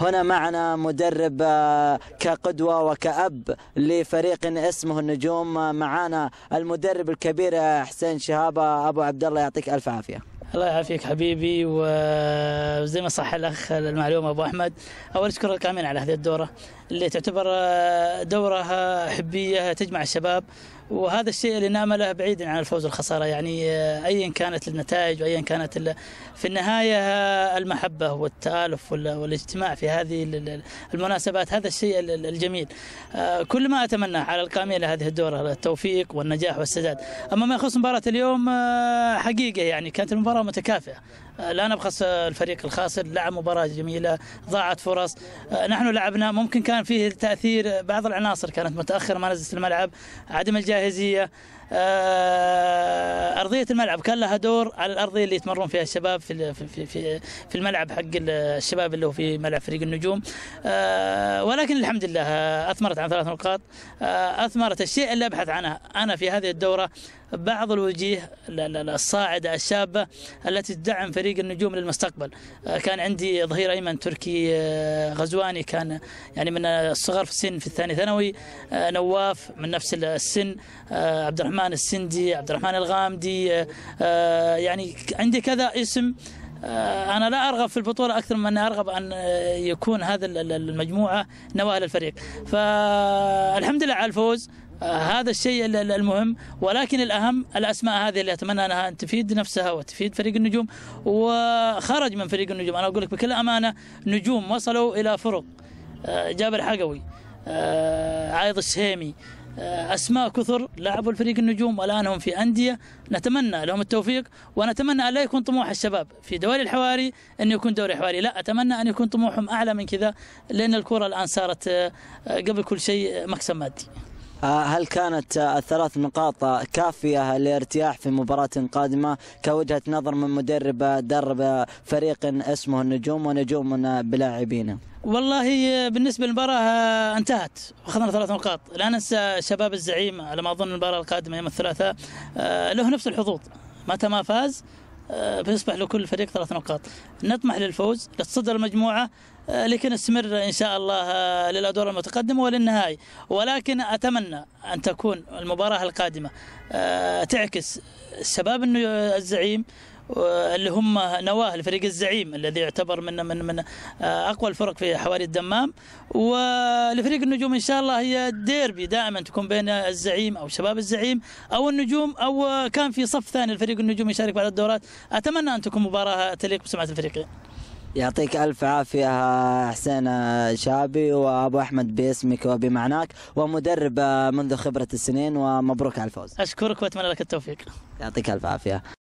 هنا معنا مدرب آه، كقدوة وكأب لفريق اسمه النجوم آه، معنا المدرب الكبير آه، حسين شهابة أبو عبد الله يعطيك ألف عافية الله يعافيك حبيبي وزي ما صح الاخ المعلومه ابو احمد اول اشكر الكامل على هذه الدوره اللي تعتبر دوره حبيه تجمع الشباب وهذا الشيء اللي نامله بعيدا عن الفوز والخساره يعني آه، ايا كانت النتائج وايا كانت في النهايه آه، المحبه والتالف والاجتماع في هذه المناسبات هذا الشيء الجميل آه، كل ما اتمناه على القاميه لهذه الدوره التوفيق والنجاح والسداد اما ما يخص مباراه اليوم حقيقه يعني كانت المباراه متكافئه آه، لا نبخس آه، الفريق الخاسر لعب مباراة جميلة ضاعت فرص آه، نحن لعبنا ممكن كان فيه تأثير بعض العناصر كانت متأخرة ما نزلت الملعب عدم الجاهزية آه، ارضيه الملعب كان لها دور على الارضيه اللي يتمرون فيها الشباب في في في, في الملعب حق الشباب اللي هو في ملعب فريق النجوم آه، ولكن الحمد لله آه، اثمرت عن ثلاث نقاط اثمرت الشيء اللي ابحث عنه انا في هذه الدوره بعض الوجيه الصاعدة الشابة التي تدعم فريق النجوم للمستقبل كان عندي ظهير أيمن تركي غزواني كان يعني من الصغر في السن في الثاني ثانوي نواف من نفس السن عبد الرحمن الرحمن السندي عبد الرحمن الغامدي آه، آه، يعني عندي كذا اسم آه، انا لا ارغب في البطوله اكثر من اني ارغب ان يكون هذا المجموعه نواه للفريق فالحمد لله على الفوز هذا الشيء المهم ولكن الاهم الاسماء هذه اللي اتمنى انها تفيد نفسها وتفيد فريق النجوم وخرج من فريق النجوم انا اقول لك بكل امانه نجوم وصلوا الى فرق جابر حقوي عايض الشهيمي آه، اسماء كثر لعبوا الفريق النجوم والان هم في انديه نتمنى لهم التوفيق ونتمنى ان لا يكون طموح الشباب في دوري الحواري انه يكون دوري حواري لا اتمنى ان يكون طموحهم اعلى من كذا لان الكره الان صارت آه، قبل كل شيء مكسب مادي آه، هل كانت آه، الثلاث نقاط آه، كافية لارتياح في مباراة قادمة كوجهة نظر من مدرب درب فريق اسمه النجوم ونجوم بلاعبينه والله بالنسبة للمباراة انتهت واخذنا ثلاث نقاط لا ننسى شباب الزعيم على ما أظن المباراة القادمة يوم الثلاثاء له نفس الحظوظ متى ما فاز فيصبح آه، لكل فريق ثلاث نقاط نطمح للفوز لتصدر المجموعة آه، لكن نستمر إن شاء الله آه، للأدوار المتقدمة وللنهائي ولكن أتمنى أن تكون المباراة القادمة تعكس الشباب الزعيم اللي هم نواه الفريق الزعيم الذي يعتبر من من من اقوى الفرق في حواري الدمام ولفريق النجوم ان شاء الله هي الديربي دائما تكون بين الزعيم او شباب الزعيم او النجوم او كان في صف ثاني الفريق النجوم يشارك بعد الدورات اتمنى ان تكون مباراه تليق بسمعه الفريقين يعطيك ألف عافية حسين شابي وأبو أحمد باسمك وبمعناك ومدرب منذ خبرة السنين ومبروك على الفوز أشكرك وأتمنى لك التوفيق يعطيك ألف عافية